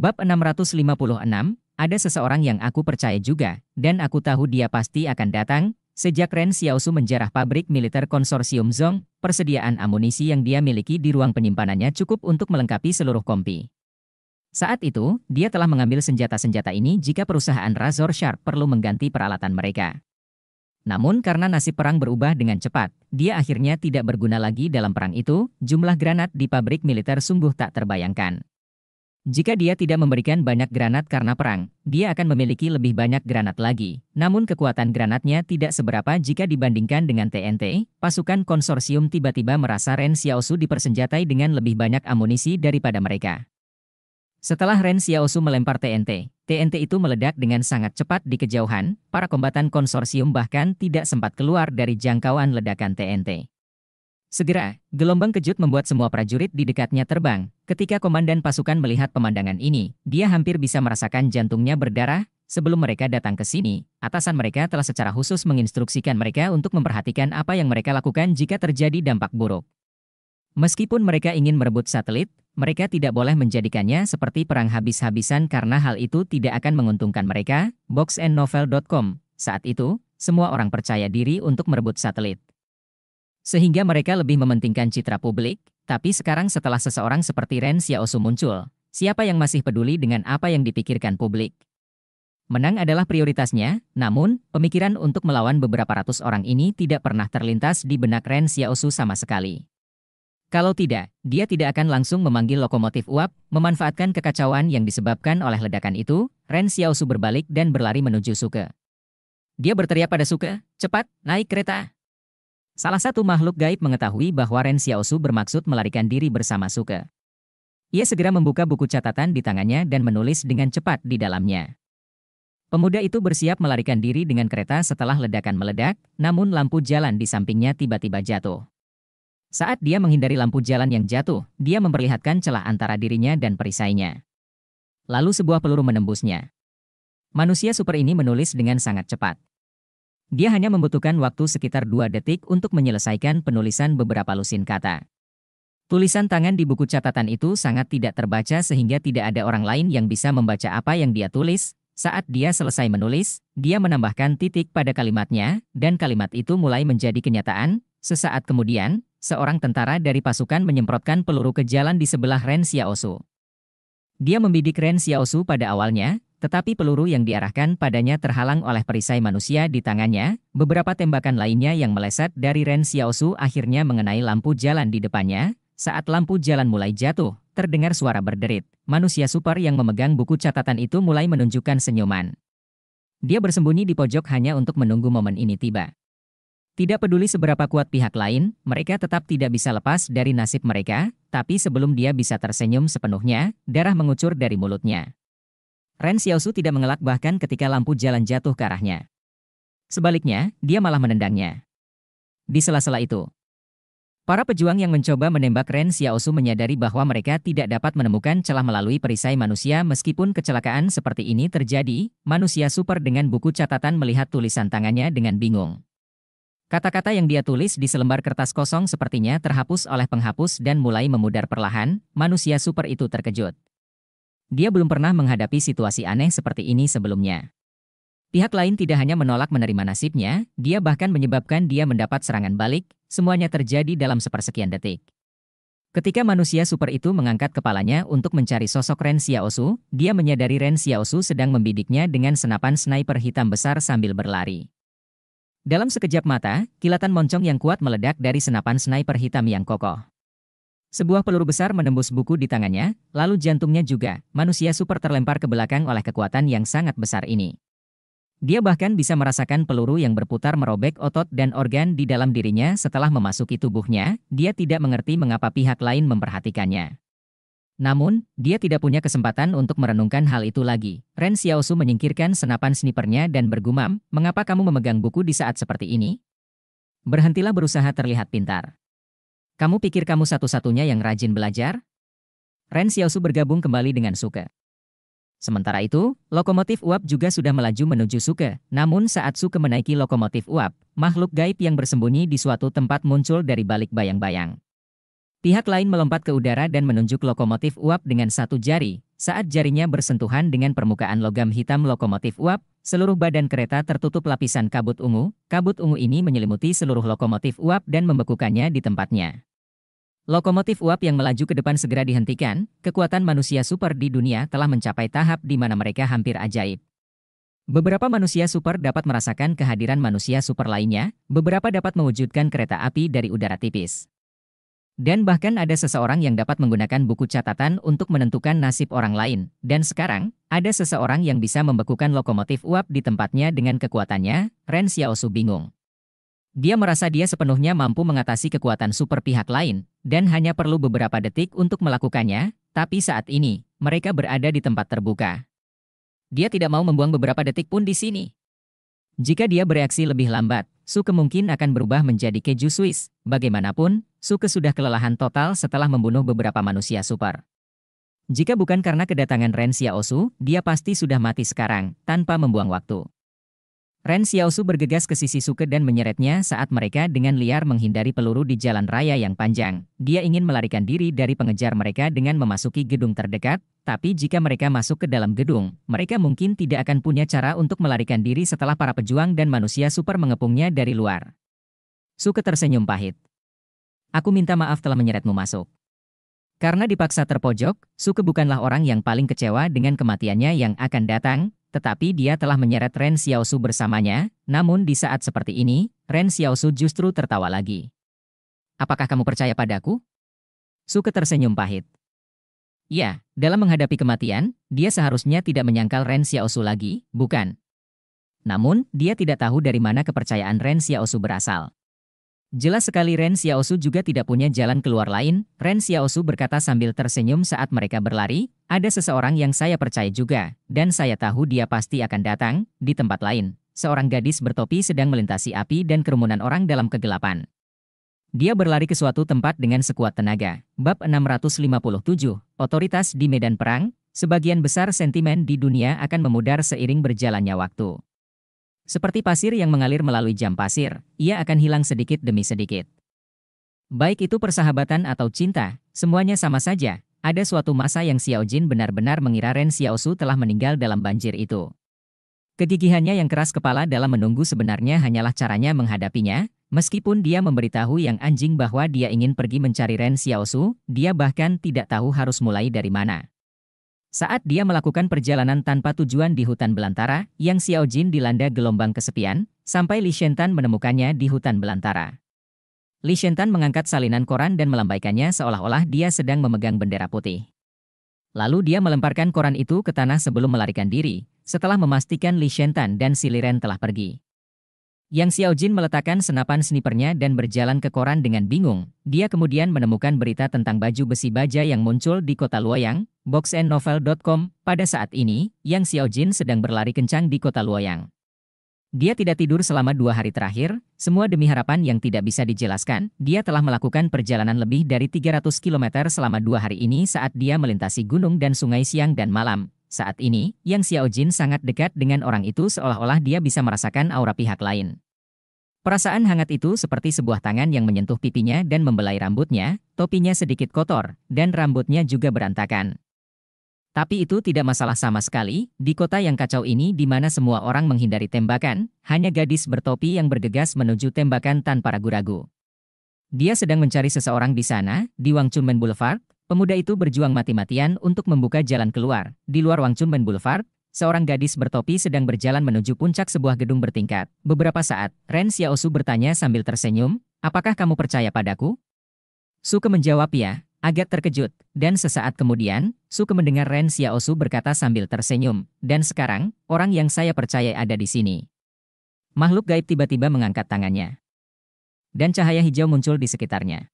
Bab 656, ada seseorang yang aku percaya juga, dan aku tahu dia pasti akan datang, sejak Ren Xiaosu menjarah pabrik militer konsorsium Zong, persediaan amunisi yang dia miliki di ruang penyimpanannya cukup untuk melengkapi seluruh kompi. Saat itu, dia telah mengambil senjata-senjata ini jika perusahaan Razor Sharp perlu mengganti peralatan mereka. Namun karena nasib perang berubah dengan cepat, dia akhirnya tidak berguna lagi dalam perang itu, jumlah granat di pabrik militer sungguh tak terbayangkan. Jika dia tidak memberikan banyak granat karena perang, dia akan memiliki lebih banyak granat lagi. Namun kekuatan granatnya tidak seberapa jika dibandingkan dengan TNT. Pasukan konsorsium tiba-tiba merasa Ren Xiaosu dipersenjatai dengan lebih banyak amunisi daripada mereka. Setelah Ren Xiaosu melempar TNT, TNT itu meledak dengan sangat cepat di kejauhan, para kombatan konsorsium bahkan tidak sempat keluar dari jangkauan ledakan TNT. Segera, gelombang kejut membuat semua prajurit di dekatnya terbang. Ketika komandan pasukan melihat pemandangan ini, dia hampir bisa merasakan jantungnya berdarah. Sebelum mereka datang ke sini, atasan mereka telah secara khusus menginstruksikan mereka untuk memperhatikan apa yang mereka lakukan jika terjadi dampak buruk. Meskipun mereka ingin merebut satelit, mereka tidak boleh menjadikannya seperti perang habis-habisan karena hal itu tidak akan menguntungkan mereka. Boxandnovel.com Saat itu, semua orang percaya diri untuk merebut satelit. Sehingga mereka lebih mementingkan citra publik, tapi sekarang setelah seseorang seperti Ren Xiaosu muncul, siapa yang masih peduli dengan apa yang dipikirkan publik? Menang adalah prioritasnya, namun, pemikiran untuk melawan beberapa ratus orang ini tidak pernah terlintas di benak Ren Xiaosu sama sekali. Kalau tidak, dia tidak akan langsung memanggil lokomotif uap, memanfaatkan kekacauan yang disebabkan oleh ledakan itu, Ren Xiaosu berbalik dan berlari menuju Suke. Dia berteriak pada Suke, cepat, naik kereta. Salah satu makhluk gaib mengetahui bahwa Ren Xiaosu bermaksud melarikan diri bersama Suke. Ia segera membuka buku catatan di tangannya dan menulis dengan cepat di dalamnya. Pemuda itu bersiap melarikan diri dengan kereta setelah ledakan meledak, namun lampu jalan di sampingnya tiba-tiba jatuh. Saat dia menghindari lampu jalan yang jatuh, dia memperlihatkan celah antara dirinya dan perisainya. Lalu sebuah peluru menembusnya. Manusia super ini menulis dengan sangat cepat. Dia hanya membutuhkan waktu sekitar dua detik untuk menyelesaikan penulisan beberapa lusin kata. Tulisan tangan di buku catatan itu sangat tidak terbaca sehingga tidak ada orang lain yang bisa membaca apa yang dia tulis. Saat dia selesai menulis, dia menambahkan titik pada kalimatnya, dan kalimat itu mulai menjadi kenyataan. Sesaat kemudian, seorang tentara dari pasukan menyemprotkan peluru ke jalan di sebelah Ren Xiaosu. Dia membidik Ren Xiaosu pada awalnya, tetapi peluru yang diarahkan padanya terhalang oleh perisai manusia di tangannya, beberapa tembakan lainnya yang meleset dari Ren Xiaosu akhirnya mengenai lampu jalan di depannya, saat lampu jalan mulai jatuh, terdengar suara berderit, manusia super yang memegang buku catatan itu mulai menunjukkan senyuman. Dia bersembunyi di pojok hanya untuk menunggu momen ini tiba. Tidak peduli seberapa kuat pihak lain, mereka tetap tidak bisa lepas dari nasib mereka, tapi sebelum dia bisa tersenyum sepenuhnya, darah mengucur dari mulutnya. Ren Xiaosu tidak mengelak bahkan ketika lampu jalan jatuh ke arahnya. Sebaliknya, dia malah menendangnya. Di sela-sela itu, para pejuang yang mencoba menembak Ren Xiaosu menyadari bahwa mereka tidak dapat menemukan celah melalui perisai manusia meskipun kecelakaan seperti ini terjadi, manusia super dengan buku catatan melihat tulisan tangannya dengan bingung. Kata-kata yang dia tulis di selembar kertas kosong sepertinya terhapus oleh penghapus dan mulai memudar perlahan, manusia super itu terkejut. Dia belum pernah menghadapi situasi aneh seperti ini sebelumnya. Pihak lain tidak hanya menolak menerima nasibnya, dia bahkan menyebabkan dia mendapat serangan balik, semuanya terjadi dalam sepersekian detik. Ketika manusia super itu mengangkat kepalanya untuk mencari sosok Ren Xiaosu, dia menyadari Ren Xiaosu sedang membidiknya dengan senapan sniper hitam besar sambil berlari. Dalam sekejap mata, kilatan moncong yang kuat meledak dari senapan sniper hitam yang kokoh. Sebuah peluru besar menembus buku di tangannya, lalu jantungnya juga. Manusia super terlempar ke belakang oleh kekuatan yang sangat besar ini. Dia bahkan bisa merasakan peluru yang berputar merobek otot dan organ di dalam dirinya setelah memasuki tubuhnya. Dia tidak mengerti mengapa pihak lain memperhatikannya. Namun, dia tidak punya kesempatan untuk merenungkan hal itu lagi. Ren Xiaosu menyingkirkan senapan snipernya dan bergumam, "Mengapa kamu memegang buku di saat seperti ini? Berhentilah berusaha terlihat pintar." Kamu pikir kamu satu-satunya yang rajin belajar? Ren Xiaosu bergabung kembali dengan Suke. Sementara itu, lokomotif uap juga sudah melaju menuju Suke. Namun saat Suke menaiki lokomotif uap, makhluk gaib yang bersembunyi di suatu tempat muncul dari balik bayang-bayang. Pihak lain melompat ke udara dan menunjuk lokomotif uap dengan satu jari, saat jarinya bersentuhan dengan permukaan logam hitam lokomotif uap, seluruh badan kereta tertutup lapisan kabut ungu. Kabut ungu ini menyelimuti seluruh lokomotif uap dan membekukannya di tempatnya. Lokomotif uap yang melaju ke depan segera dihentikan. Kekuatan manusia super di dunia telah mencapai tahap di mana mereka hampir ajaib. Beberapa manusia super dapat merasakan kehadiran manusia super lainnya, beberapa dapat mewujudkan kereta api dari udara tipis. Dan bahkan ada seseorang yang dapat menggunakan buku catatan untuk menentukan nasib orang lain. Dan sekarang, ada seseorang yang bisa membekukan lokomotif uap di tempatnya dengan kekuatannya, Ren Xiaosu bingung. Dia merasa dia sepenuhnya mampu mengatasi kekuatan super pihak lain, dan hanya perlu beberapa detik untuk melakukannya, tapi saat ini, mereka berada di tempat terbuka. Dia tidak mau membuang beberapa detik pun di sini. Jika dia bereaksi lebih lambat, Suke mungkin akan berubah menjadi keju Swiss. Bagaimanapun, Suke sudah kelelahan total setelah membunuh beberapa manusia super. Jika bukan karena kedatangan Ren Xiaosu, dia pasti sudah mati sekarang, tanpa membuang waktu. Ren Xiaosu bergegas ke sisi Suke dan menyeretnya saat mereka dengan liar menghindari peluru di jalan raya yang panjang. Dia ingin melarikan diri dari pengejar mereka dengan memasuki gedung terdekat, tapi jika mereka masuk ke dalam gedung, mereka mungkin tidak akan punya cara untuk melarikan diri setelah para pejuang dan manusia super mengepungnya dari luar. Suke tersenyum pahit. Aku minta maaf telah menyeretmu masuk. Karena dipaksa terpojok, Suke bukanlah orang yang paling kecewa dengan kematiannya yang akan datang, tetapi dia telah menyeret Ren Xiaosu bersamanya, namun di saat seperti ini, Ren Xiaosu justru tertawa lagi. Apakah kamu percaya padaku? Suke tersenyum pahit. Ya, dalam menghadapi kematian, dia seharusnya tidak menyangkal Ren Xiaosu lagi, bukan? Namun, dia tidak tahu dari mana kepercayaan Ren Xiaosu berasal. Jelas sekali Ren Xiaosu juga tidak punya jalan keluar lain, Ren Xiaosu berkata sambil tersenyum saat mereka berlari, ada seseorang yang saya percaya juga, dan saya tahu dia pasti akan datang, di tempat lain. Seorang gadis bertopi sedang melintasi api dan kerumunan orang dalam kegelapan. Dia berlari ke suatu tempat dengan sekuat tenaga. Bab 657, Otoritas di Medan Perang, sebagian besar sentimen di dunia akan memudar seiring berjalannya waktu. Seperti pasir yang mengalir melalui jam pasir, ia akan hilang sedikit demi sedikit. Baik itu persahabatan atau cinta, semuanya sama saja. Ada suatu masa yang Xiao Jin benar-benar mengira Ren Xiaosu telah meninggal dalam banjir itu. Kegigihannya yang keras kepala dalam menunggu sebenarnya hanyalah caranya menghadapinya, meskipun dia memberitahu yang anjing bahwa dia ingin pergi mencari Ren Xiaosu, dia bahkan tidak tahu harus mulai dari mana. Saat dia melakukan perjalanan tanpa tujuan di hutan belantara, Yang Xiao Jin dilanda gelombang kesepian, sampai Li Shentan menemukannya di hutan belantara. Li Shentan mengangkat salinan koran dan melambaikannya seolah-olah dia sedang memegang bendera putih. Lalu dia melemparkan koran itu ke tanah sebelum melarikan diri, setelah memastikan Li Shentan dan Siliren telah pergi. Yang Xiao Jin meletakkan senapan snipernya dan berjalan ke koran dengan bingung. Dia kemudian menemukan berita tentang baju besi baja yang muncul di kota Luoyang, boxandnovel.com. Pada saat ini, Yang Xiao Jin sedang berlari kencang di kota Luoyang. Dia tidak tidur selama dua hari terakhir, semua demi harapan yang tidak bisa dijelaskan. Dia telah melakukan perjalanan lebih dari 300 km selama dua hari ini saat dia melintasi gunung dan sungai siang dan malam. Saat ini, Yang Xiao Jin sangat dekat dengan orang itu seolah-olah dia bisa merasakan aura pihak lain. Perasaan hangat itu seperti sebuah tangan yang menyentuh pipinya dan membelai rambutnya, topinya sedikit kotor, dan rambutnya juga berantakan. Tapi itu tidak masalah sama sekali, di kota yang kacau ini di mana semua orang menghindari tembakan, hanya gadis bertopi yang bergegas menuju tembakan tanpa ragu-ragu. Dia sedang mencari seseorang di sana, di Wangchunmen Boulevard, pemuda itu berjuang mati-matian untuk membuka jalan keluar. Di luar Wangchunmen Boulevard, Seorang gadis bertopi sedang berjalan menuju puncak sebuah gedung bertingkat. Beberapa saat, Ren Xiaosu bertanya sambil tersenyum, apakah kamu percaya padaku? Suke menjawab ya, agak terkejut, dan sesaat kemudian, Suke mendengar Ren Xiaosu berkata sambil tersenyum, dan sekarang, orang yang saya percaya ada di sini. Makhluk gaib tiba-tiba mengangkat tangannya. Dan cahaya hijau muncul di sekitarnya.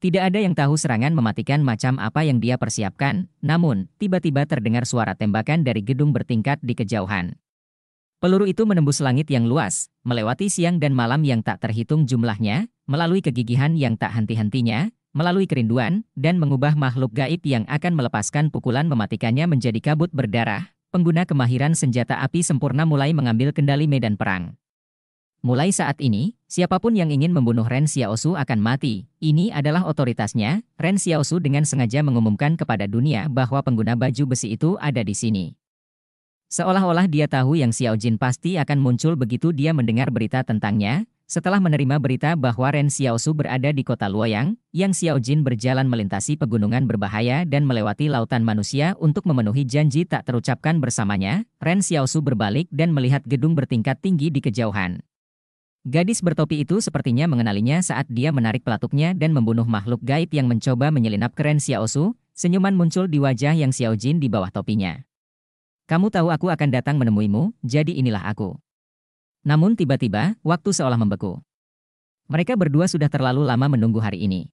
Tidak ada yang tahu serangan mematikan macam apa yang dia persiapkan, namun tiba-tiba terdengar suara tembakan dari gedung bertingkat di kejauhan. Peluru itu menembus langit yang luas, melewati siang dan malam yang tak terhitung jumlahnya, melalui kegigihan yang tak henti-hentinya, melalui kerinduan, dan mengubah makhluk gaib yang akan melepaskan pukulan mematikannya menjadi kabut berdarah. Pengguna kemahiran senjata api sempurna mulai mengambil kendali medan perang. Mulai saat ini, siapapun yang ingin membunuh Ren Xiaosu akan mati. Ini adalah otoritasnya, Ren Xiaosu dengan sengaja mengumumkan kepada dunia bahwa pengguna baju besi itu ada di sini. Seolah-olah dia tahu yang Xiao Jin pasti akan muncul begitu dia mendengar berita tentangnya, setelah menerima berita bahwa Ren Xiaosu berada di kota Luoyang, yang Xiao Jin berjalan melintasi pegunungan berbahaya dan melewati lautan manusia untuk memenuhi janji tak terucapkan bersamanya, Ren Xiaosu berbalik dan melihat gedung bertingkat tinggi di kejauhan. Gadis bertopi itu sepertinya mengenalinya saat dia menarik pelatuknya dan membunuh makhluk gaib yang mencoba menyelinap keren Xiaosu, senyuman muncul di wajah yang Xiao Jin di bawah topinya. Kamu tahu aku akan datang menemuimu, jadi inilah aku. Namun tiba-tiba, waktu seolah membeku. Mereka berdua sudah terlalu lama menunggu hari ini.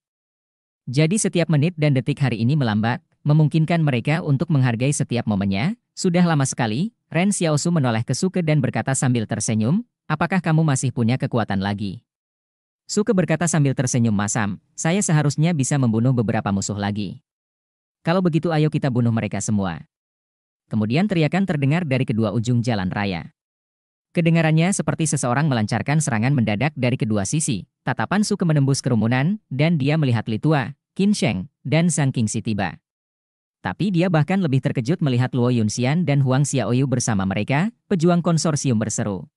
Jadi setiap menit dan detik hari ini melambat, memungkinkan mereka untuk menghargai setiap momennya. Sudah lama sekali, Ren Xiaosu menoleh ke Suke dan berkata sambil tersenyum, Apakah kamu masih punya kekuatan lagi? Suke berkata sambil tersenyum masam, saya seharusnya bisa membunuh beberapa musuh lagi. Kalau begitu ayo kita bunuh mereka semua. Kemudian teriakan terdengar dari kedua ujung jalan raya. Kedengarannya seperti seseorang melancarkan serangan mendadak dari kedua sisi. Tatapan Suke menembus kerumunan, dan dia melihat Litua, Qin Sheng, dan Sang King si tiba. Tapi dia bahkan lebih terkejut melihat Luo Yunxian dan Huang Xiaoyu bersama mereka, pejuang konsorsium berseru.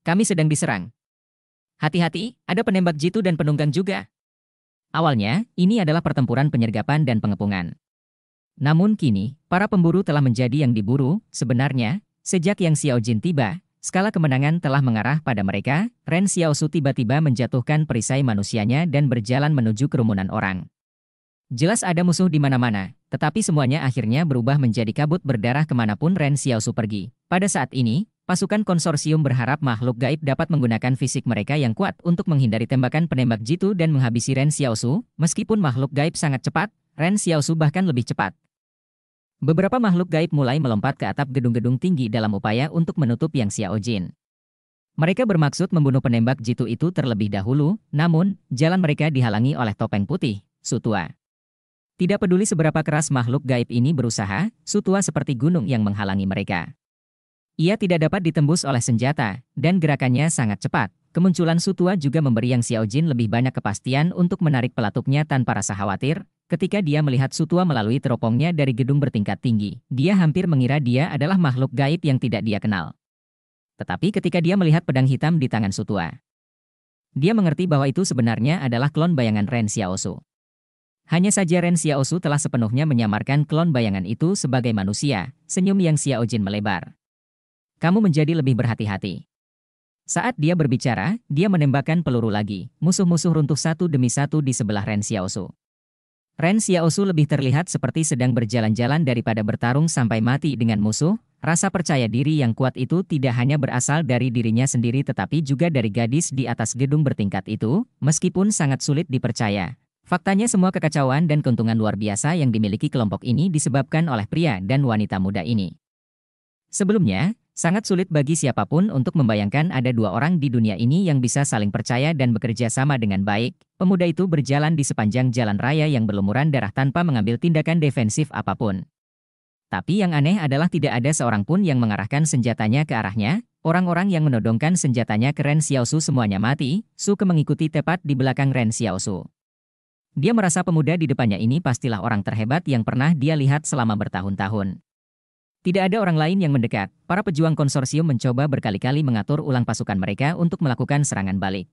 Kami sedang diserang. Hati-hati, ada penembak jitu dan penunggang juga. Awalnya, ini adalah pertempuran penyergapan dan pengepungan. Namun kini, para pemburu telah menjadi yang diburu, sebenarnya, sejak yang Xiao Jin tiba, skala kemenangan telah mengarah pada mereka, Ren Xiao Su tiba-tiba menjatuhkan perisai manusianya dan berjalan menuju kerumunan orang. Jelas ada musuh di mana-mana, tetapi semuanya akhirnya berubah menjadi kabut berdarah kemanapun Ren Xiaosu pergi. Pada saat ini, pasukan konsorsium berharap makhluk gaib dapat menggunakan fisik mereka yang kuat untuk menghindari tembakan penembak jitu dan menghabisi Ren Xiaosu, meskipun makhluk gaib sangat cepat, Ren Xiaosu bahkan lebih cepat. Beberapa makhluk gaib mulai melompat ke atap gedung-gedung tinggi dalam upaya untuk menutup Yang Xiao Jin. Mereka bermaksud membunuh penembak jitu itu terlebih dahulu, namun, jalan mereka dihalangi oleh topeng putih, Sutua. Tidak peduli seberapa keras makhluk gaib ini berusaha, sutua seperti gunung yang menghalangi mereka. Ia tidak dapat ditembus oleh senjata, dan gerakannya sangat cepat. Kemunculan sutua juga memberi Yang Xiao Jin lebih banyak kepastian untuk menarik pelatuknya tanpa rasa khawatir. Ketika dia melihat sutua melalui teropongnya dari gedung bertingkat tinggi, dia hampir mengira dia adalah makhluk gaib yang tidak dia kenal. Tetapi ketika dia melihat pedang hitam di tangan sutua, dia mengerti bahwa itu sebenarnya adalah klon bayangan Ren Xiaosu. Hanya saja Ren Xiaosu telah sepenuhnya menyamarkan klon bayangan itu sebagai manusia, senyum yang Xiao Jin melebar. Kamu menjadi lebih berhati-hati. Saat dia berbicara, dia menembakkan peluru lagi, musuh-musuh runtuh satu demi satu di sebelah Ren Xiaosu. Ren Xiaosu lebih terlihat seperti sedang berjalan-jalan daripada bertarung sampai mati dengan musuh, rasa percaya diri yang kuat itu tidak hanya berasal dari dirinya sendiri tetapi juga dari gadis di atas gedung bertingkat itu, meskipun sangat sulit dipercaya, Faktanya semua kekacauan dan keuntungan luar biasa yang dimiliki kelompok ini disebabkan oleh pria dan wanita muda ini. Sebelumnya, sangat sulit bagi siapapun untuk membayangkan ada dua orang di dunia ini yang bisa saling percaya dan bekerja sama dengan baik. Pemuda itu berjalan di sepanjang jalan raya yang berlumuran darah tanpa mengambil tindakan defensif apapun. Tapi yang aneh adalah tidak ada seorang pun yang mengarahkan senjatanya ke arahnya. Orang-orang yang menodongkan senjatanya ke Ren Xiaosu semuanya mati. Su mengikuti tepat di belakang Ren Xiaosu. Dia merasa pemuda di depannya ini pastilah orang terhebat yang pernah dia lihat selama bertahun-tahun. Tidak ada orang lain yang mendekat, para pejuang konsorsium mencoba berkali-kali mengatur ulang pasukan mereka untuk melakukan serangan balik.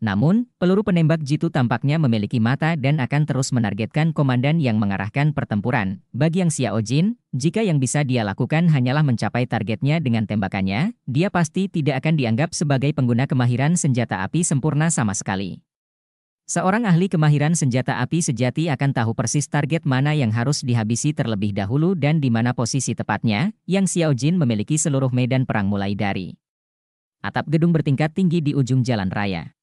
Namun, peluru penembak jitu tampaknya memiliki mata dan akan terus menargetkan komandan yang mengarahkan pertempuran. Bagi yang Xiao Jin, jika yang bisa dia lakukan hanyalah mencapai targetnya dengan tembakannya, dia pasti tidak akan dianggap sebagai pengguna kemahiran senjata api sempurna sama sekali. Seorang ahli kemahiran senjata api sejati akan tahu persis target mana yang harus dihabisi terlebih dahulu dan di mana posisi tepatnya, yang Xiao Jin memiliki seluruh medan perang mulai dari atap gedung bertingkat tinggi di ujung jalan raya.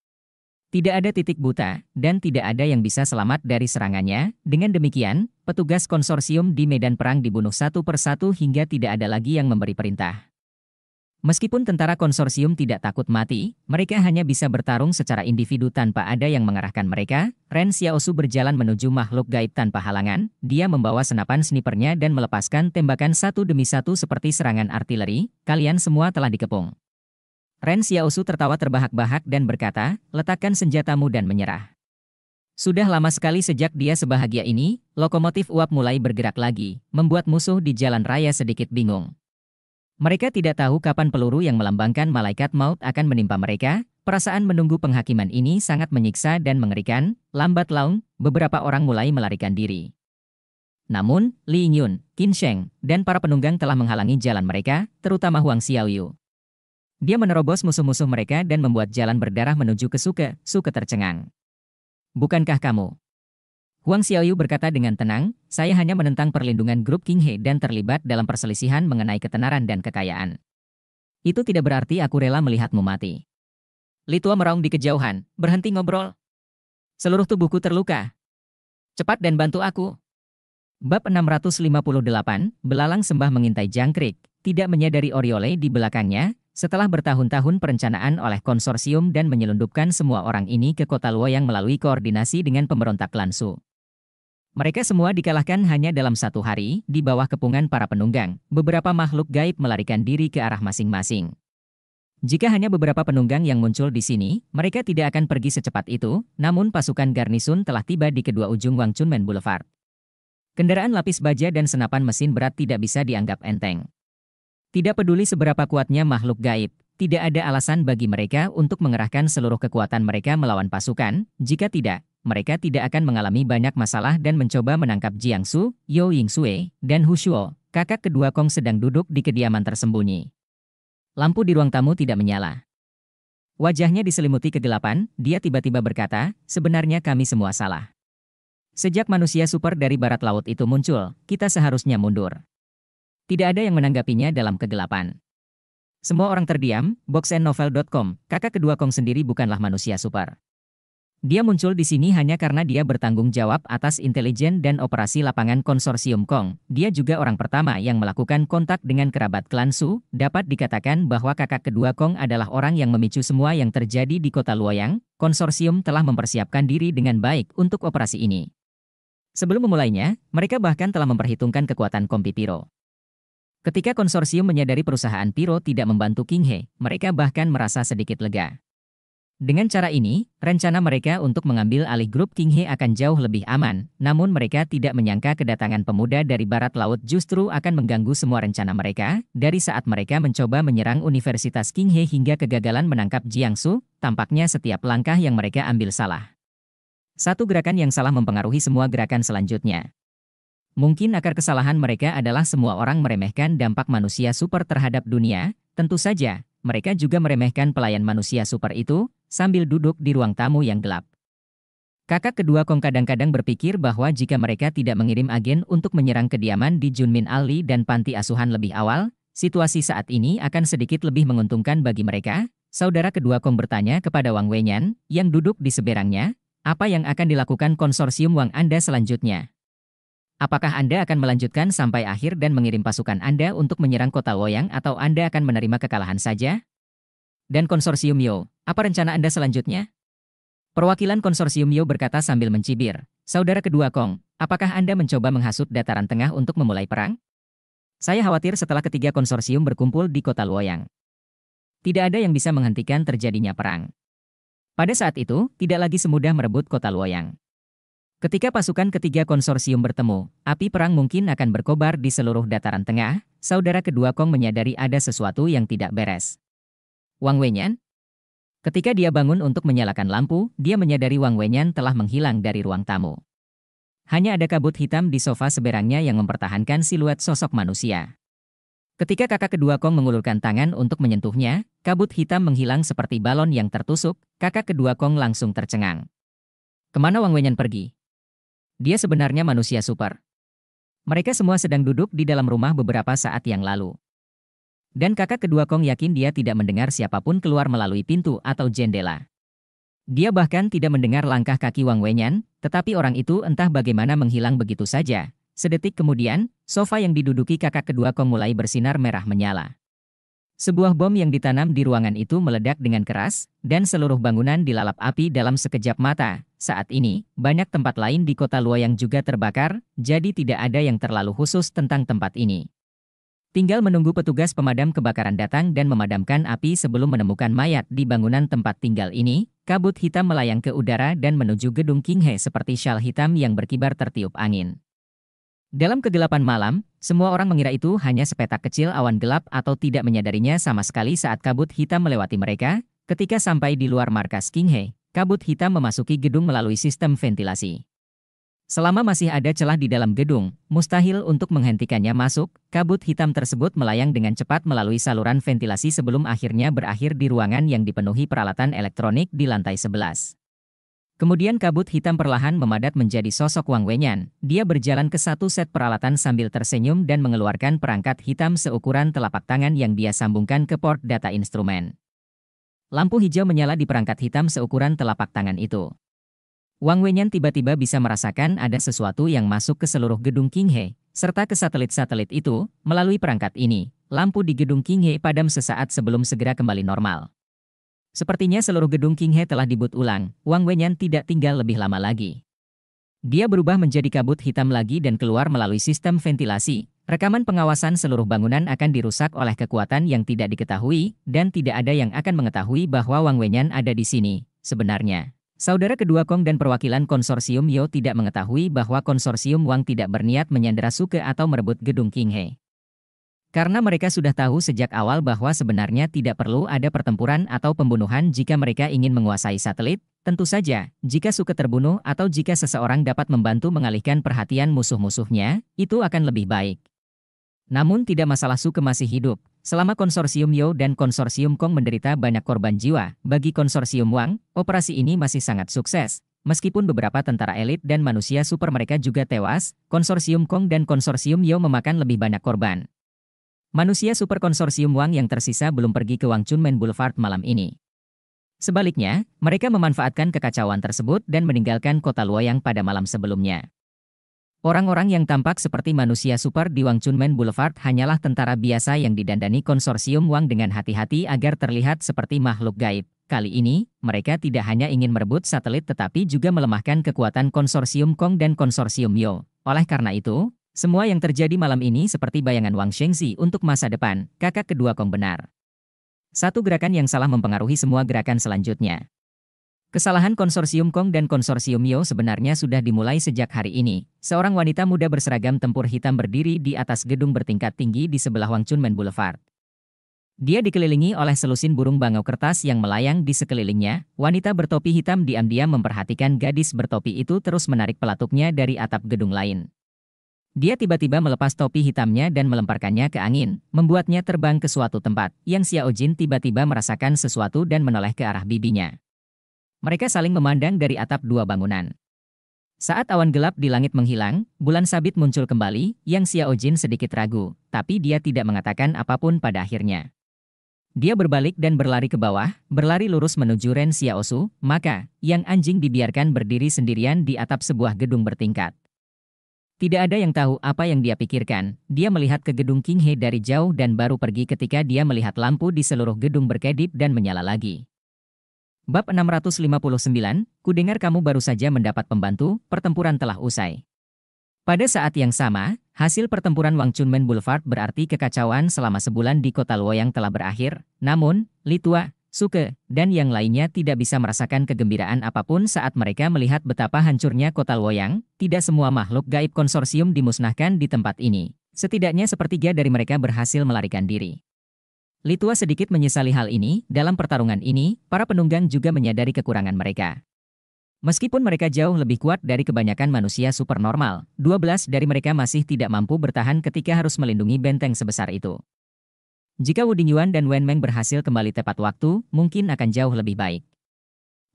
Tidak ada titik buta, dan tidak ada yang bisa selamat dari serangannya. Dengan demikian, petugas konsorsium di medan perang dibunuh satu persatu hingga tidak ada lagi yang memberi perintah. Meskipun tentara konsorsium tidak takut mati, mereka hanya bisa bertarung secara individu tanpa ada yang mengarahkan mereka. Ren Xiaosu berjalan menuju makhluk gaib tanpa halangan. Dia membawa senapan snipernya dan melepaskan tembakan satu demi satu seperti serangan artileri. Kalian semua telah dikepung. Ren Xiaosu tertawa terbahak-bahak dan berkata, letakkan senjatamu dan menyerah. Sudah lama sekali sejak dia sebahagia ini, lokomotif uap mulai bergerak lagi, membuat musuh di jalan raya sedikit bingung. Mereka tidak tahu kapan peluru yang melambangkan malaikat maut akan menimpa mereka. Perasaan menunggu penghakiman ini sangat menyiksa dan mengerikan. Lambat laun, beberapa orang mulai melarikan diri. Namun, Li Yun, Qin Sheng, dan para penunggang telah menghalangi jalan mereka, terutama Huang Xiaoyu. Dia menerobos musuh-musuh mereka dan membuat jalan berdarah menuju ke Suke, Suke tercengang. Bukankah kamu? Wang Xiaoyu berkata dengan tenang, saya hanya menentang perlindungan grup King He dan terlibat dalam perselisihan mengenai ketenaran dan kekayaan. Itu tidak berarti aku rela melihatmu mati. Litua meraung di kejauhan, berhenti ngobrol. Seluruh tubuhku terluka. Cepat dan bantu aku. Bab 658, Belalang Sembah Mengintai Jangkrik, tidak menyadari Oriole di belakangnya, setelah bertahun-tahun perencanaan oleh konsorsium dan menyelundupkan semua orang ini ke kota Luoyang melalui koordinasi dengan pemberontak Lansu. Mereka semua dikalahkan hanya dalam satu hari, di bawah kepungan para penunggang. Beberapa makhluk gaib melarikan diri ke arah masing-masing. Jika hanya beberapa penunggang yang muncul di sini, mereka tidak akan pergi secepat itu, namun pasukan garnisun telah tiba di kedua ujung Wangchunmen Boulevard. Kendaraan lapis baja dan senapan mesin berat tidak bisa dianggap enteng. Tidak peduli seberapa kuatnya makhluk gaib, tidak ada alasan bagi mereka untuk mengerahkan seluruh kekuatan mereka melawan pasukan, jika tidak, mereka tidak akan mengalami banyak masalah dan mencoba menangkap Jiang Su, Yo Ying Sue, dan Hu Shuo, kakak kedua Kong sedang duduk di kediaman tersembunyi. Lampu di ruang tamu tidak menyala. Wajahnya diselimuti kegelapan, dia tiba-tiba berkata, sebenarnya kami semua salah. Sejak manusia super dari barat laut itu muncul, kita seharusnya mundur. Tidak ada yang menanggapinya dalam kegelapan. Semua orang terdiam, Boxenovel.com. kakak kedua Kong sendiri bukanlah manusia super. Dia muncul di sini hanya karena dia bertanggung jawab atas intelijen dan operasi lapangan konsorsium Kong. Dia juga orang pertama yang melakukan kontak dengan kerabat klan Su. Dapat dikatakan bahwa kakak kedua Kong adalah orang yang memicu semua yang terjadi di kota Luoyang. Konsorsium telah mempersiapkan diri dengan baik untuk operasi ini. Sebelum memulainya, mereka bahkan telah memperhitungkan kekuatan kompi Piro. Ketika konsorsium menyadari perusahaan Piro tidak membantu King He, mereka bahkan merasa sedikit lega. Dengan cara ini, rencana mereka untuk mengambil alih grup King Qinghe akan jauh lebih aman, namun mereka tidak menyangka kedatangan pemuda dari barat laut justru akan mengganggu semua rencana mereka, dari saat mereka mencoba menyerang Universitas King Qinghe hingga kegagalan menangkap Jiang Su, tampaknya setiap langkah yang mereka ambil salah. Satu gerakan yang salah mempengaruhi semua gerakan selanjutnya. Mungkin akar kesalahan mereka adalah semua orang meremehkan dampak manusia super terhadap dunia, tentu saja, mereka juga meremehkan pelayan manusia super itu, sambil duduk di ruang tamu yang gelap. Kakak kedua Kong kadang-kadang berpikir bahwa jika mereka tidak mengirim agen untuk menyerang kediaman di Junmin Ali dan panti asuhan lebih awal, situasi saat ini akan sedikit lebih menguntungkan bagi mereka. Saudara kedua Kong bertanya kepada Wang Wenyan, yang duduk di seberangnya, apa yang akan dilakukan konsorsium Wang Anda selanjutnya? Apakah Anda akan melanjutkan sampai akhir dan mengirim pasukan Anda untuk menyerang kota Woyang atau Anda akan menerima kekalahan saja? dan konsorsium Yo, apa rencana Anda selanjutnya? Perwakilan konsorsium Yo berkata sambil mencibir, Saudara kedua Kong, apakah Anda mencoba menghasut dataran tengah untuk memulai perang? Saya khawatir setelah ketiga konsorsium berkumpul di kota Luoyang. Tidak ada yang bisa menghentikan terjadinya perang. Pada saat itu, tidak lagi semudah merebut kota Luoyang. Ketika pasukan ketiga konsorsium bertemu, api perang mungkin akan berkobar di seluruh dataran tengah, saudara kedua Kong menyadari ada sesuatu yang tidak beres. Wang Wenyan? Ketika dia bangun untuk menyalakan lampu, dia menyadari Wang Wenyan telah menghilang dari ruang tamu. Hanya ada kabut hitam di sofa seberangnya yang mempertahankan siluet sosok manusia. Ketika kakak kedua Kong mengulurkan tangan untuk menyentuhnya, kabut hitam menghilang seperti balon yang tertusuk, kakak kedua Kong langsung tercengang. Kemana Wang Wenyan pergi? Dia sebenarnya manusia super. Mereka semua sedang duduk di dalam rumah beberapa saat yang lalu. Dan kakak kedua Kong yakin dia tidak mendengar siapapun keluar melalui pintu atau jendela. Dia bahkan tidak mendengar langkah kaki Wang Wenyan, tetapi orang itu entah bagaimana menghilang begitu saja. Sedetik kemudian, sofa yang diduduki kakak kedua Kong mulai bersinar merah menyala. Sebuah bom yang ditanam di ruangan itu meledak dengan keras, dan seluruh bangunan dilalap api dalam sekejap mata. Saat ini, banyak tempat lain di kota Luoyang juga terbakar, jadi tidak ada yang terlalu khusus tentang tempat ini. Tinggal menunggu petugas pemadam kebakaran datang dan memadamkan api sebelum menemukan mayat di bangunan tempat tinggal ini, kabut hitam melayang ke udara dan menuju gedung King He seperti syal hitam yang berkibar tertiup angin. Dalam kegelapan malam, semua orang mengira itu hanya sepetak kecil awan gelap atau tidak menyadarinya sama sekali saat kabut hitam melewati mereka, ketika sampai di luar markas King He, kabut hitam memasuki gedung melalui sistem ventilasi. Selama masih ada celah di dalam gedung, mustahil untuk menghentikannya masuk, kabut hitam tersebut melayang dengan cepat melalui saluran ventilasi sebelum akhirnya berakhir di ruangan yang dipenuhi peralatan elektronik di lantai 11. Kemudian kabut hitam perlahan memadat menjadi sosok Wang Wenyan. Dia berjalan ke satu set peralatan sambil tersenyum dan mengeluarkan perangkat hitam seukuran telapak tangan yang dia sambungkan ke port data instrumen. Lampu hijau menyala di perangkat hitam seukuran telapak tangan itu. Wang Wenyan tiba-tiba bisa merasakan ada sesuatu yang masuk ke seluruh gedung Qinghe, serta ke satelit-satelit itu, melalui perangkat ini. Lampu di gedung Qinghe padam sesaat sebelum segera kembali normal. Sepertinya seluruh gedung Qinghe telah dibut ulang, Wang Wenyan tidak tinggal lebih lama lagi. Dia berubah menjadi kabut hitam lagi dan keluar melalui sistem ventilasi. Rekaman pengawasan seluruh bangunan akan dirusak oleh kekuatan yang tidak diketahui, dan tidak ada yang akan mengetahui bahwa Wang Wenyan ada di sini, sebenarnya. Saudara kedua Kong dan perwakilan konsorsium Yo tidak mengetahui bahwa konsorsium Wang tidak berniat menyandera Suke atau merebut gedung King He. Karena mereka sudah tahu sejak awal bahwa sebenarnya tidak perlu ada pertempuran atau pembunuhan jika mereka ingin menguasai satelit, tentu saja, jika Suke terbunuh atau jika seseorang dapat membantu mengalihkan perhatian musuh-musuhnya, itu akan lebih baik. Namun tidak masalah Suke masih hidup, Selama konsorsium Yo dan konsorsium Kong menderita banyak korban jiwa, bagi konsorsium Wang, operasi ini masih sangat sukses. Meskipun beberapa tentara elit dan manusia super mereka juga tewas, konsorsium Kong dan konsorsium Yo memakan lebih banyak korban. Manusia super konsorsium Wang yang tersisa belum pergi ke Wang Chunmen Boulevard malam ini. Sebaliknya, mereka memanfaatkan kekacauan tersebut dan meninggalkan kota Luoyang pada malam sebelumnya. Orang-orang yang tampak seperti manusia super di Wang Chunmen Boulevard hanyalah tentara biasa yang didandani konsorsium Wang dengan hati-hati agar terlihat seperti makhluk gaib. Kali ini, mereka tidak hanya ingin merebut satelit tetapi juga melemahkan kekuatan konsorsium Kong dan konsorsium Yo. Oleh karena itu, semua yang terjadi malam ini seperti bayangan Wang Shengzi untuk masa depan, kakak kedua Kong benar. Satu gerakan yang salah mempengaruhi semua gerakan selanjutnya. Kesalahan konsorsium Kong dan konsorsium Yo sebenarnya sudah dimulai sejak hari ini. Seorang wanita muda berseragam tempur hitam berdiri di atas gedung bertingkat tinggi di sebelah Wang Chunmen Boulevard. Dia dikelilingi oleh selusin burung bangau kertas yang melayang di sekelilingnya. Wanita bertopi hitam diam-diam memperhatikan gadis bertopi itu terus menarik pelatuknya dari atap gedung lain. Dia tiba-tiba melepas topi hitamnya dan melemparkannya ke angin, membuatnya terbang ke suatu tempat, yang Xiao Jin tiba-tiba merasakan sesuatu dan menoleh ke arah bibinya. Mereka saling memandang dari atap dua bangunan. Saat awan gelap di langit menghilang, bulan sabit muncul kembali, yang Xiao Jin sedikit ragu, tapi dia tidak mengatakan apapun pada akhirnya. Dia berbalik dan berlari ke bawah, berlari lurus menuju Ren Xiaosu, maka, yang anjing dibiarkan berdiri sendirian di atap sebuah gedung bertingkat. Tidak ada yang tahu apa yang dia pikirkan, dia melihat ke gedung King He dari jauh dan baru pergi ketika dia melihat lampu di seluruh gedung berkedip dan menyala lagi. Bab 659, kudengar kamu baru saja mendapat pembantu, pertempuran telah usai. Pada saat yang sama, hasil pertempuran Wang Chunmen Boulevard berarti kekacauan selama sebulan di kota Luoyang telah berakhir, namun, Litua, Suke, dan yang lainnya tidak bisa merasakan kegembiraan apapun saat mereka melihat betapa hancurnya kota Luoyang, tidak semua makhluk gaib konsorsium dimusnahkan di tempat ini. Setidaknya sepertiga dari mereka berhasil melarikan diri. Litua sedikit menyesali hal ini, dalam pertarungan ini, para penunggang juga menyadari kekurangan mereka. Meskipun mereka jauh lebih kuat dari kebanyakan manusia supernormal, 12 dari mereka masih tidak mampu bertahan ketika harus melindungi benteng sebesar itu. Jika Wuding Yuan dan Wen Meng berhasil kembali tepat waktu, mungkin akan jauh lebih baik.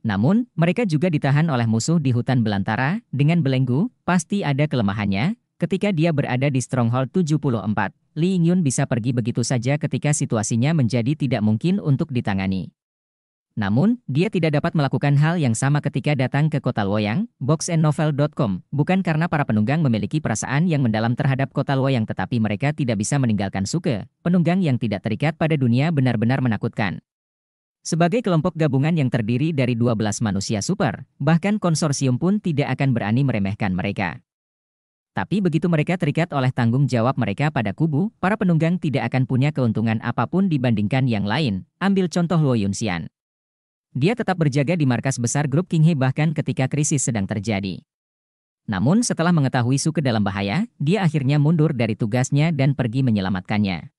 Namun, mereka juga ditahan oleh musuh di hutan belantara, dengan belenggu, pasti ada kelemahannya, ketika dia berada di Stronghold 74. Li Yun bisa pergi begitu saja ketika situasinya menjadi tidak mungkin untuk ditangani. Namun, dia tidak dapat melakukan hal yang sama ketika datang ke kota Luoyang, boxandnovel.com, bukan karena para penunggang memiliki perasaan yang mendalam terhadap kota Luoyang tetapi mereka tidak bisa meninggalkan Suke, penunggang yang tidak terikat pada dunia benar-benar menakutkan. Sebagai kelompok gabungan yang terdiri dari 12 manusia super, bahkan konsorsium pun tidak akan berani meremehkan mereka. Tapi begitu mereka terikat oleh tanggung jawab mereka pada kubu, para penunggang tidak akan punya keuntungan apapun dibandingkan yang lain. Ambil contoh Luo Yunxian. Dia tetap berjaga di markas besar grup He bahkan ketika krisis sedang terjadi. Namun setelah mengetahui Su ke dalam bahaya, dia akhirnya mundur dari tugasnya dan pergi menyelamatkannya.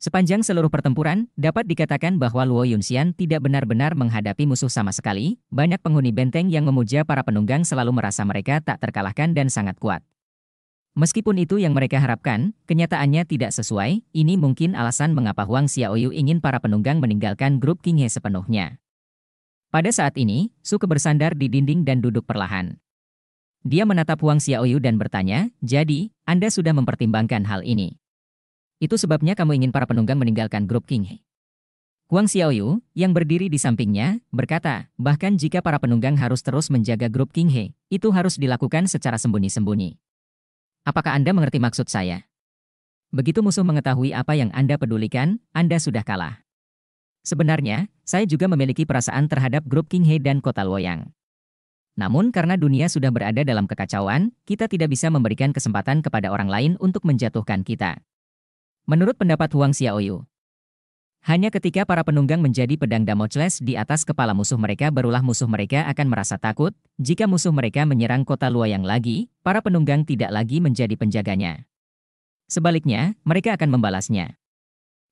Sepanjang seluruh pertempuran, dapat dikatakan bahwa Luo Yunxian tidak benar-benar menghadapi musuh sama sekali. Banyak penghuni benteng yang memuja para penunggang selalu merasa mereka tak terkalahkan dan sangat kuat. Meskipun itu yang mereka harapkan, kenyataannya tidak sesuai, ini mungkin alasan mengapa Huang Xiaoyu ingin para penunggang meninggalkan grup Qinghe sepenuhnya. Pada saat ini, Suke bersandar di dinding dan duduk perlahan. Dia menatap Huang Xiaoyu dan bertanya, jadi, Anda sudah mempertimbangkan hal ini. Itu sebabnya kamu ingin para penunggang meninggalkan grup Qinghe. Huang Xiaoyu, yang berdiri di sampingnya, berkata, bahkan jika para penunggang harus terus menjaga grup Qinghe, itu harus dilakukan secara sembunyi-sembunyi. Apakah Anda mengerti maksud saya? Begitu musuh mengetahui apa yang Anda pedulikan, Anda sudah kalah. Sebenarnya, saya juga memiliki perasaan terhadap grup King He dan Kota Luoyang. Namun karena dunia sudah berada dalam kekacauan, kita tidak bisa memberikan kesempatan kepada orang lain untuk menjatuhkan kita. Menurut pendapat Huang Xiaoyu, hanya ketika para penunggang menjadi pedang Damocles di atas kepala musuh mereka barulah musuh mereka akan merasa takut, jika musuh mereka menyerang kota Luoyang lagi, para penunggang tidak lagi menjadi penjaganya. Sebaliknya, mereka akan membalasnya.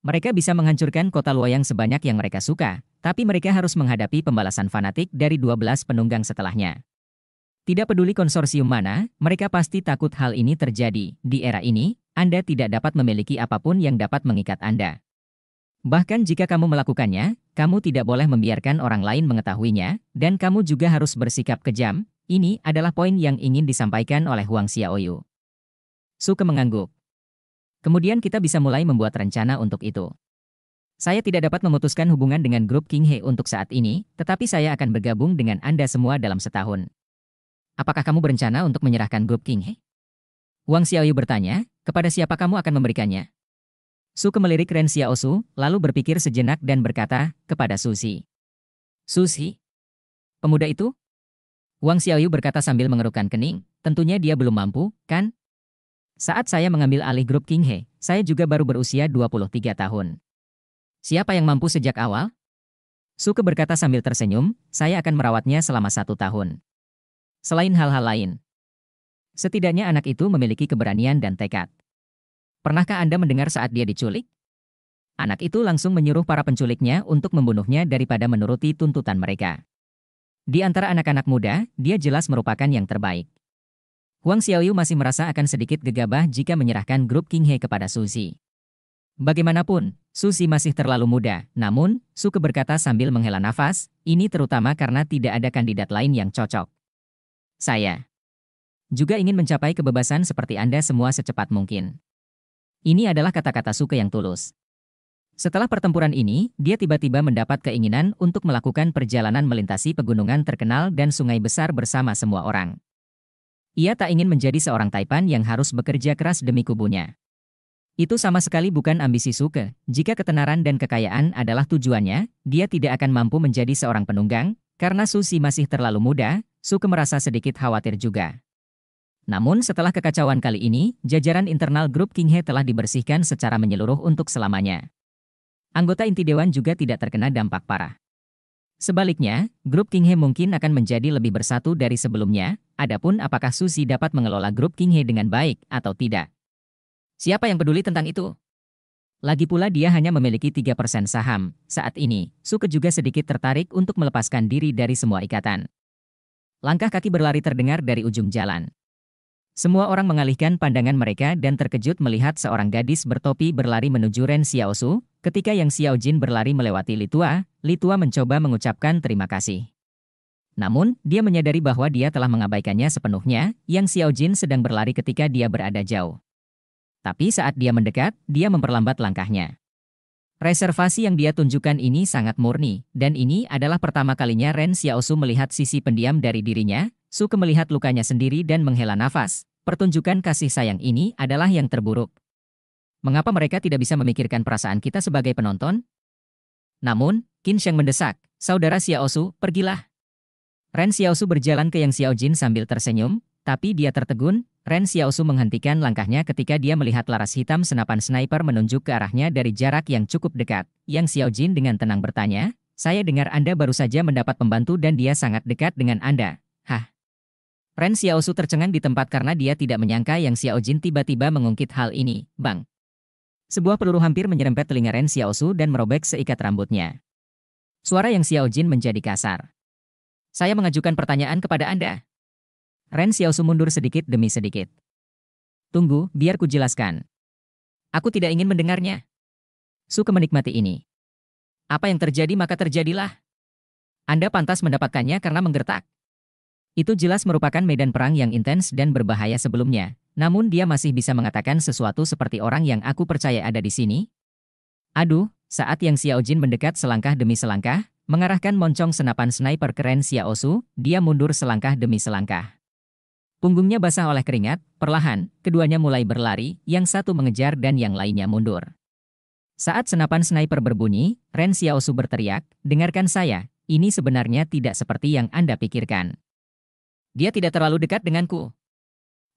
Mereka bisa menghancurkan kota Luoyang sebanyak yang mereka suka, tapi mereka harus menghadapi pembalasan fanatik dari 12 penunggang setelahnya. Tidak peduli konsorsium mana, mereka pasti takut hal ini terjadi. Di era ini, Anda tidak dapat memiliki apapun yang dapat mengikat Anda. Bahkan jika kamu melakukannya, kamu tidak boleh membiarkan orang lain mengetahuinya, dan kamu juga harus bersikap kejam. Ini adalah poin yang ingin disampaikan oleh Huang Xiaoyu. Suka mengangguk. Kemudian kita bisa mulai membuat rencana untuk itu. Saya tidak dapat memutuskan hubungan dengan grup King He untuk saat ini, tetapi saya akan bergabung dengan Anda semua dalam setahun. Apakah kamu berencana untuk menyerahkan grup King He? Wang Xiaoyu bertanya, kepada siapa kamu akan memberikannya? Suke melirik Ren Xiaosu, lalu berpikir sejenak dan berkata kepada Susi. Susi? Pemuda itu? Wang Xiaoyu berkata sambil mengerutkan kening, tentunya dia belum mampu, kan? Saat saya mengambil alih grup King He, saya juga baru berusia 23 tahun. Siapa yang mampu sejak awal? Su ke berkata sambil tersenyum, saya akan merawatnya selama satu tahun. Selain hal-hal lain. Setidaknya anak itu memiliki keberanian dan tekad. Pernahkah Anda mendengar saat dia diculik? Anak itu langsung menyuruh para penculiknya untuk membunuhnya daripada menuruti tuntutan mereka. Di antara anak-anak muda, dia jelas merupakan yang terbaik. Huang Xiaoyu masih merasa akan sedikit gegabah jika menyerahkan grup King He kepada Suzy. Bagaimanapun, Suzy masih terlalu muda, namun, Suke berkata sambil menghela nafas, ini terutama karena tidak ada kandidat lain yang cocok. Saya juga ingin mencapai kebebasan seperti Anda semua secepat mungkin. Ini adalah kata-kata Suke yang tulus. Setelah pertempuran ini, dia tiba-tiba mendapat keinginan untuk melakukan perjalanan melintasi pegunungan terkenal dan sungai besar bersama semua orang. Ia tak ingin menjadi seorang taipan yang harus bekerja keras demi kubunya. Itu sama sekali bukan ambisi Suke. Jika ketenaran dan kekayaan adalah tujuannya, dia tidak akan mampu menjadi seorang penunggang, karena Susi masih terlalu muda, Suke merasa sedikit khawatir juga. Namun setelah kekacauan kali ini, jajaran internal grup Kinghe telah dibersihkan secara menyeluruh untuk selamanya. Anggota inti dewan juga tidak terkena dampak parah. Sebaliknya, grup Kinghe mungkin akan menjadi lebih bersatu dari sebelumnya, adapun apakah Susi dapat mengelola grup Kinghe dengan baik atau tidak. Siapa yang peduli tentang itu? Lagi pula dia hanya memiliki 3% saham. Saat ini, Suke juga sedikit tertarik untuk melepaskan diri dari semua ikatan. Langkah kaki berlari terdengar dari ujung jalan. Semua orang mengalihkan pandangan mereka dan terkejut melihat seorang gadis bertopi berlari menuju Ren Xiaosu. Ketika Yang Xiaojin berlari melewati Litua, Litua mencoba mengucapkan terima kasih. Namun, dia menyadari bahwa dia telah mengabaikannya sepenuhnya, Yang Xiaojin sedang berlari ketika dia berada jauh. Tapi saat dia mendekat, dia memperlambat langkahnya. Reservasi yang dia tunjukkan ini sangat murni, dan ini adalah pertama kalinya Ren Xiaosu melihat sisi pendiam dari dirinya, Su ke melihat lukanya sendiri dan menghela nafas. Pertunjukan kasih sayang ini adalah yang terburuk. Mengapa mereka tidak bisa memikirkan perasaan kita sebagai penonton? Namun, Qin Sheng mendesak, Saudara Xiaosu, pergilah. Ren Xiaosu berjalan ke Yang Xiaojin sambil tersenyum, tapi dia tertegun, Ren Xiaosu menghentikan langkahnya ketika dia melihat laras hitam senapan sniper menunjuk ke arahnya dari jarak yang cukup dekat. Yang Xiaojin dengan tenang bertanya, saya dengar Anda baru saja mendapat pembantu dan dia sangat dekat dengan Anda. Hah? Ren Xiaosu tercengang di tempat karena dia tidak menyangka Yang Xiaojin tiba-tiba mengungkit hal ini, Bang. Sebuah peluru hampir menyerempet telinga Ren Xiaosu dan merobek seikat rambutnya. Suara Yang Xiaojin menjadi kasar. Saya mengajukan pertanyaan kepada Anda, Ren Xiaosu mundur sedikit demi sedikit. Tunggu, biar ku jelaskan. Aku tidak ingin mendengarnya. Su ke menikmati ini. Apa yang terjadi maka terjadilah. Anda pantas mendapatkannya karena menggertak. Itu jelas merupakan medan perang yang intens dan berbahaya sebelumnya, namun dia masih bisa mengatakan sesuatu seperti orang yang aku percaya ada di sini? Aduh, saat yang Xiaojin mendekat selangkah demi selangkah, mengarahkan moncong senapan sniper keren Xiaosu, dia mundur selangkah demi selangkah. Punggungnya basah oleh keringat, perlahan, keduanya mulai berlari, yang satu mengejar dan yang lainnya mundur. Saat senapan sniper berbunyi, Ren Xiaosu berteriak, dengarkan saya, ini sebenarnya tidak seperti yang Anda pikirkan. Dia tidak terlalu dekat denganku.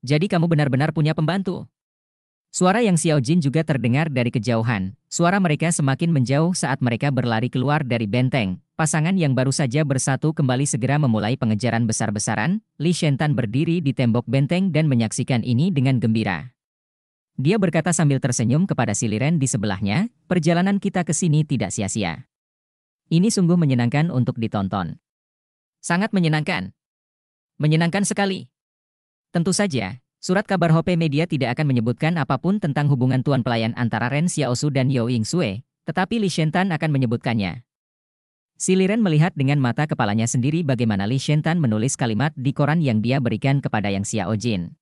Jadi kamu benar-benar punya pembantu. Suara yang Xiao Jin juga terdengar dari kejauhan. Suara mereka semakin menjauh saat mereka berlari keluar dari benteng. Pasangan yang baru saja bersatu kembali segera memulai pengejaran besar-besaran. Li Shentan berdiri di tembok benteng dan menyaksikan ini dengan gembira. Dia berkata sambil tersenyum kepada Siliren di sebelahnya, perjalanan kita ke sini tidak sia-sia. Ini sungguh menyenangkan untuk ditonton. Sangat menyenangkan. Menyenangkan sekali. Tentu saja, Surat kabar Hope Media tidak akan menyebutkan apapun tentang hubungan tuan pelayan antara Ren Xiaosu dan Yao Ying Sue, tetapi Li Shentan akan menyebutkannya. Si Liren melihat dengan mata kepalanya sendiri bagaimana Li Shentan menulis kalimat di koran yang dia berikan kepada Yang Xiao Jin.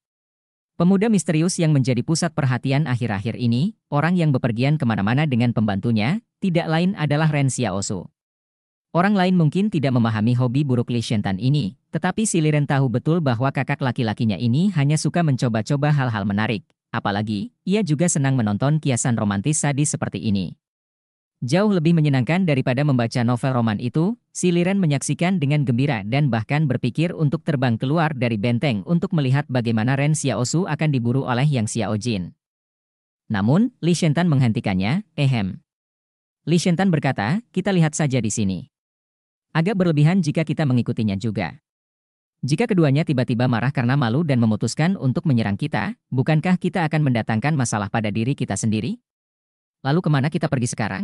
Pemuda misterius yang menjadi pusat perhatian akhir-akhir ini, orang yang bepergian kemana-mana dengan pembantunya, tidak lain adalah Ren Xiaosu. Orang lain mungkin tidak memahami hobi buruk Li Shentan ini, tetapi si Liren tahu betul bahwa kakak laki-lakinya ini hanya suka mencoba-coba hal-hal menarik. Apalagi, ia juga senang menonton kiasan romantis sadis seperti ini. Jauh lebih menyenangkan daripada membaca novel roman itu, si Liren menyaksikan dengan gembira dan bahkan berpikir untuk terbang keluar dari benteng untuk melihat bagaimana Ren Xiaosu akan diburu oleh Yang Xiaojin. Namun, Li Shentan menghentikannya, ehem. Li Shentan berkata, kita lihat saja di sini. Agak berlebihan jika kita mengikutinya juga. Jika keduanya tiba-tiba marah karena malu dan memutuskan untuk menyerang kita, bukankah kita akan mendatangkan masalah pada diri kita sendiri? Lalu kemana kita pergi sekarang?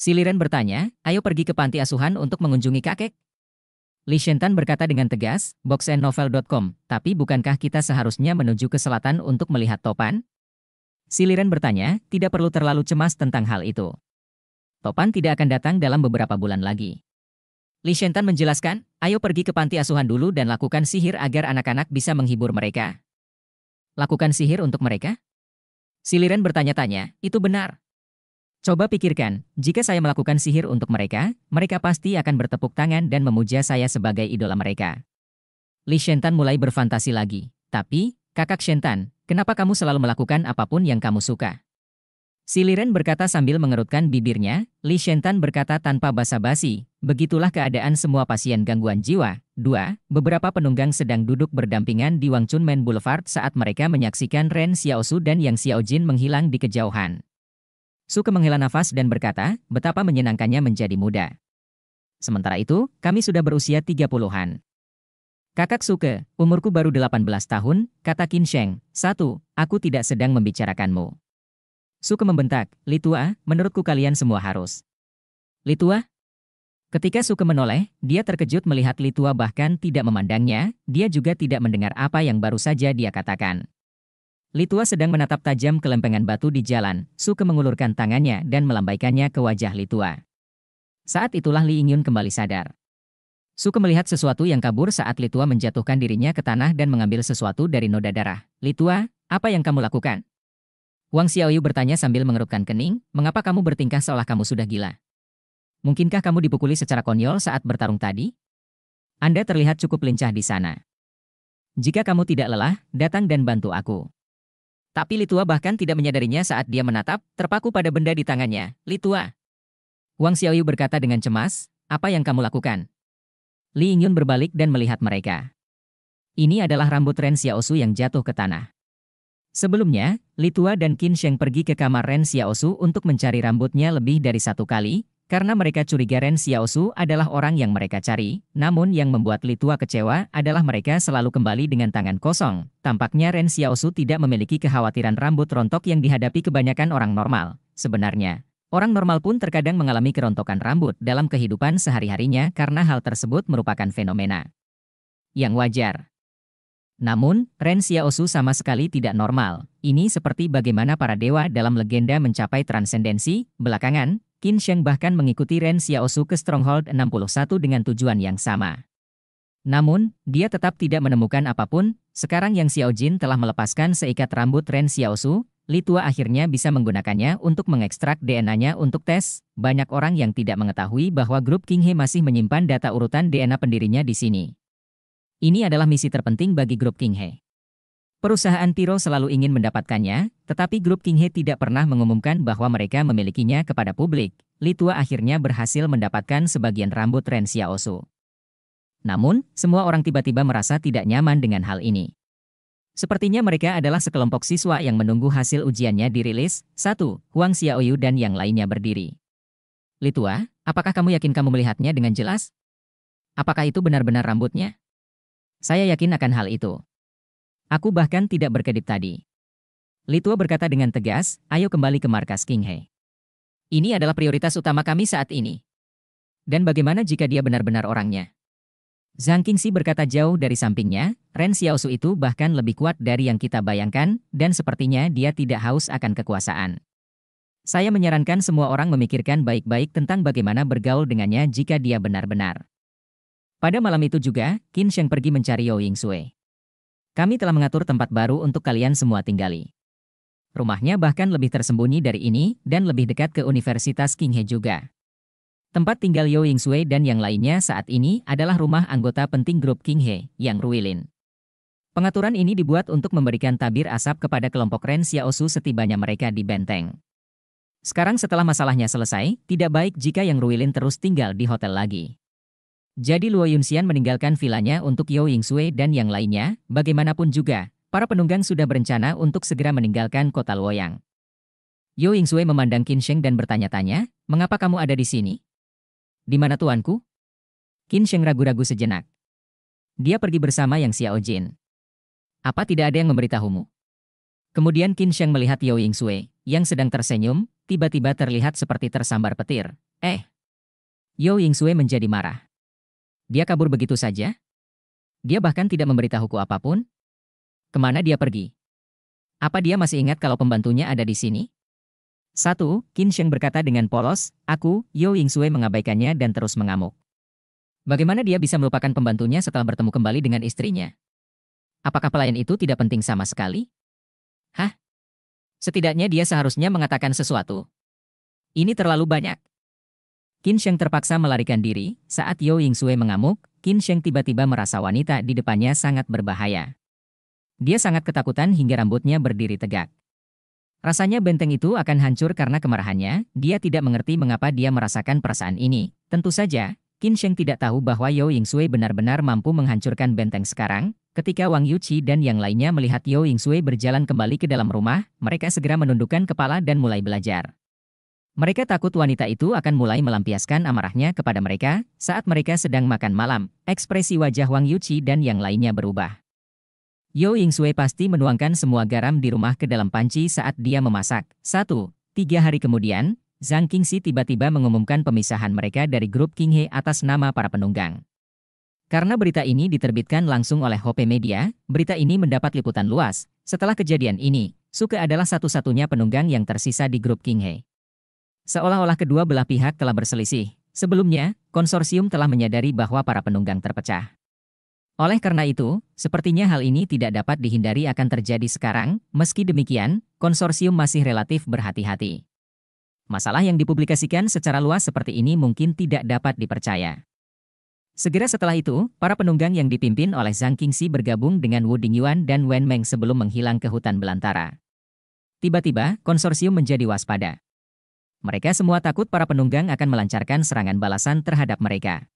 Siliren bertanya, ayo pergi ke panti asuhan untuk mengunjungi kakek. Li Shentan berkata dengan tegas, boxandnovel.com, tapi bukankah kita seharusnya menuju ke selatan untuk melihat topan? Siliren bertanya, tidak perlu terlalu cemas tentang hal itu. Topan tidak akan datang dalam beberapa bulan lagi. Li Shentan menjelaskan, ayo pergi ke panti asuhan dulu dan lakukan sihir agar anak-anak bisa menghibur mereka. Lakukan sihir untuk mereka? Siliren bertanya-tanya, itu benar. Coba pikirkan, jika saya melakukan sihir untuk mereka, mereka pasti akan bertepuk tangan dan memuja saya sebagai idola mereka. Li Shentan mulai berfantasi lagi. Tapi, kakak Shentan, kenapa kamu selalu melakukan apapun yang kamu suka? Siliren berkata sambil mengerutkan bibirnya, Li Shentan berkata tanpa basa-basi, begitulah keadaan semua pasien gangguan jiwa. 2. Beberapa penunggang sedang duduk berdampingan di Wang Chunmen Boulevard saat mereka menyaksikan Ren Xiaosu dan Yang Xiaojin menghilang di kejauhan. Suke menghela nafas dan berkata, betapa menyenangkannya menjadi muda. Sementara itu, kami sudah berusia 30-an. Kakak Suke, umurku baru 18 tahun, kata Qin Sheng. Satu, aku tidak sedang membicarakanmu. Suke membentak, Litua, menurutku kalian semua harus. Litua? Ketika Suke menoleh, dia terkejut melihat Litua bahkan tidak memandangnya, dia juga tidak mendengar apa yang baru saja dia katakan. Litua sedang menatap tajam ke lempengan batu di jalan, Suke mengulurkan tangannya dan melambaikannya ke wajah Litua. Saat itulah Li Ingyun kembali sadar. Suke melihat sesuatu yang kabur saat Litua menjatuhkan dirinya ke tanah dan mengambil sesuatu dari noda darah. Litua, apa yang kamu lakukan? Wang Xiaoyu bertanya sambil mengerutkan kening, mengapa kamu bertingkah seolah kamu sudah gila? Mungkinkah kamu dipukuli secara konyol saat bertarung tadi? Anda terlihat cukup lincah di sana. Jika kamu tidak lelah, datang dan bantu aku. Tapi Litua bahkan tidak menyadarinya saat dia menatap, terpaku pada benda di tangannya, Litua. Wang Xiaoyu berkata dengan cemas, apa yang kamu lakukan? Li Yingyun berbalik dan melihat mereka. Ini adalah rambut Ren Xiaosu yang jatuh ke tanah. Sebelumnya, Litua dan Qin Sheng pergi ke kamar Ren Xiaosu untuk mencari rambutnya lebih dari satu kali, karena mereka curiga Ren Xiaosu adalah orang yang mereka cari, namun yang membuat Litua kecewa adalah mereka selalu kembali dengan tangan kosong. Tampaknya Ren Xiaosu tidak memiliki kekhawatiran rambut rontok yang dihadapi kebanyakan orang normal. Sebenarnya, Orang normal pun terkadang mengalami kerontokan rambut dalam kehidupan sehari-harinya karena hal tersebut merupakan fenomena yang wajar. Namun, Ren Xiaosu sama sekali tidak normal. Ini seperti bagaimana para dewa dalam legenda mencapai transendensi, belakangan, Qin Sheng bahkan mengikuti Ren Xiaosu ke Stronghold 61 dengan tujuan yang sama. Namun, dia tetap tidak menemukan apapun, sekarang Yang Xiao Jin telah melepaskan seikat rambut Ren Xiaosu, Li Tua akhirnya bisa menggunakannya untuk mengekstrak DNA-nya untuk tes, banyak orang yang tidak mengetahui bahwa grup King He masih menyimpan data urutan DNA pendirinya di sini. Ini adalah misi terpenting bagi grup King Kinghe. Perusahaan Tiro selalu ingin mendapatkannya, tetapi grup King Kinghe tidak pernah mengumumkan bahwa mereka memilikinya kepada publik. Litua akhirnya berhasil mendapatkan sebagian rambut Ren Xiaosu. Namun, semua orang tiba-tiba merasa tidak nyaman dengan hal ini. Sepertinya mereka adalah sekelompok siswa yang menunggu hasil ujiannya dirilis, satu, Huang Xiaoyu dan yang lainnya berdiri. Litua, apakah kamu yakin kamu melihatnya dengan jelas? Apakah itu benar-benar rambutnya? Saya yakin akan hal itu. Aku bahkan tidak berkedip tadi. Litua berkata dengan tegas, ayo kembali ke markas Kinghe. Ini adalah prioritas utama kami saat ini. Dan bagaimana jika dia benar-benar orangnya? Zhang Qingxi berkata jauh dari sampingnya, Ren Xiaosu itu bahkan lebih kuat dari yang kita bayangkan, dan sepertinya dia tidak haus akan kekuasaan. Saya menyarankan semua orang memikirkan baik-baik tentang bagaimana bergaul dengannya jika dia benar-benar pada malam itu juga, Qin Sheng pergi mencari Yao Yingxue. Kami telah mengatur tempat baru untuk kalian semua tinggali. Rumahnya bahkan lebih tersembunyi dari ini dan lebih dekat ke Universitas Qinghe juga. Tempat tinggal Yao Yingxue dan yang lainnya saat ini adalah rumah anggota penting grup Qinghe, Yang Ruilin. Pengaturan ini dibuat untuk memberikan tabir asap kepada kelompok Ren Xiaosu setibanya mereka di benteng. Sekarang setelah masalahnya selesai, tidak baik jika Yang Ruilin terus tinggal di hotel lagi. Jadi Luo Yunxian meninggalkan vilanya untuk Yao Yingxue dan yang lainnya, bagaimanapun juga, para penunggang sudah berencana untuk segera meninggalkan kota Luoyang. Yao Yingxue memandang Qin Sheng dan bertanya-tanya, mengapa kamu ada di sini? Di mana tuanku? Qin Sheng ragu-ragu sejenak. Dia pergi bersama Yang Xiao Jin. Apa tidak ada yang memberitahumu? Kemudian Qin Sheng melihat Yao Yingxue, yang sedang tersenyum, tiba-tiba terlihat seperti tersambar petir. Eh! Yao Yingxue menjadi marah. Dia kabur begitu saja? Dia bahkan tidak memberitahuku apapun? Kemana dia pergi? Apa dia masih ingat kalau pembantunya ada di sini? Satu, Qin Sheng berkata dengan polos, aku, Yo Ying Sui mengabaikannya dan terus mengamuk. Bagaimana dia bisa melupakan pembantunya setelah bertemu kembali dengan istrinya? Apakah pelayan itu tidak penting sama sekali? Hah? Setidaknya dia seharusnya mengatakan sesuatu. Ini terlalu banyak. Qin Sheng terpaksa melarikan diri, saat Yao Yingxue mengamuk, Qin Sheng tiba-tiba merasa wanita di depannya sangat berbahaya. Dia sangat ketakutan hingga rambutnya berdiri tegak. Rasanya benteng itu akan hancur karena kemarahannya, dia tidak mengerti mengapa dia merasakan perasaan ini. Tentu saja, Qin Sheng tidak tahu bahwa Yao Yingxue benar-benar mampu menghancurkan benteng sekarang. Ketika Wang Yuqi dan yang lainnya melihat Yao Yingxue berjalan kembali ke dalam rumah, mereka segera menundukkan kepala dan mulai belajar. Mereka takut wanita itu akan mulai melampiaskan amarahnya kepada mereka saat mereka sedang makan malam. Ekspresi wajah Wang Yuqi dan yang lainnya berubah. Yo Ying Sui pasti menuangkan semua garam di rumah ke dalam panci saat dia memasak. Satu, tiga hari kemudian, Zhang Qingxi tiba-tiba mengumumkan pemisahan mereka dari grup He atas nama para penunggang. Karena berita ini diterbitkan langsung oleh Hope Media, berita ini mendapat liputan luas. Setelah kejadian ini, Suke adalah satu-satunya penunggang yang tersisa di grup He. Seolah-olah kedua belah pihak telah berselisih. Sebelumnya, konsorsium telah menyadari bahwa para penunggang terpecah. Oleh karena itu, sepertinya hal ini tidak dapat dihindari akan terjadi sekarang, meski demikian, konsorsium masih relatif berhati-hati. Masalah yang dipublikasikan secara luas seperti ini mungkin tidak dapat dipercaya. Segera setelah itu, para penunggang yang dipimpin oleh Zhang Qingxi bergabung dengan Wu Dingyuan dan Wen Meng sebelum menghilang ke hutan belantara. Tiba-tiba, konsorsium menjadi waspada. Mereka semua takut para penunggang akan melancarkan serangan balasan terhadap mereka.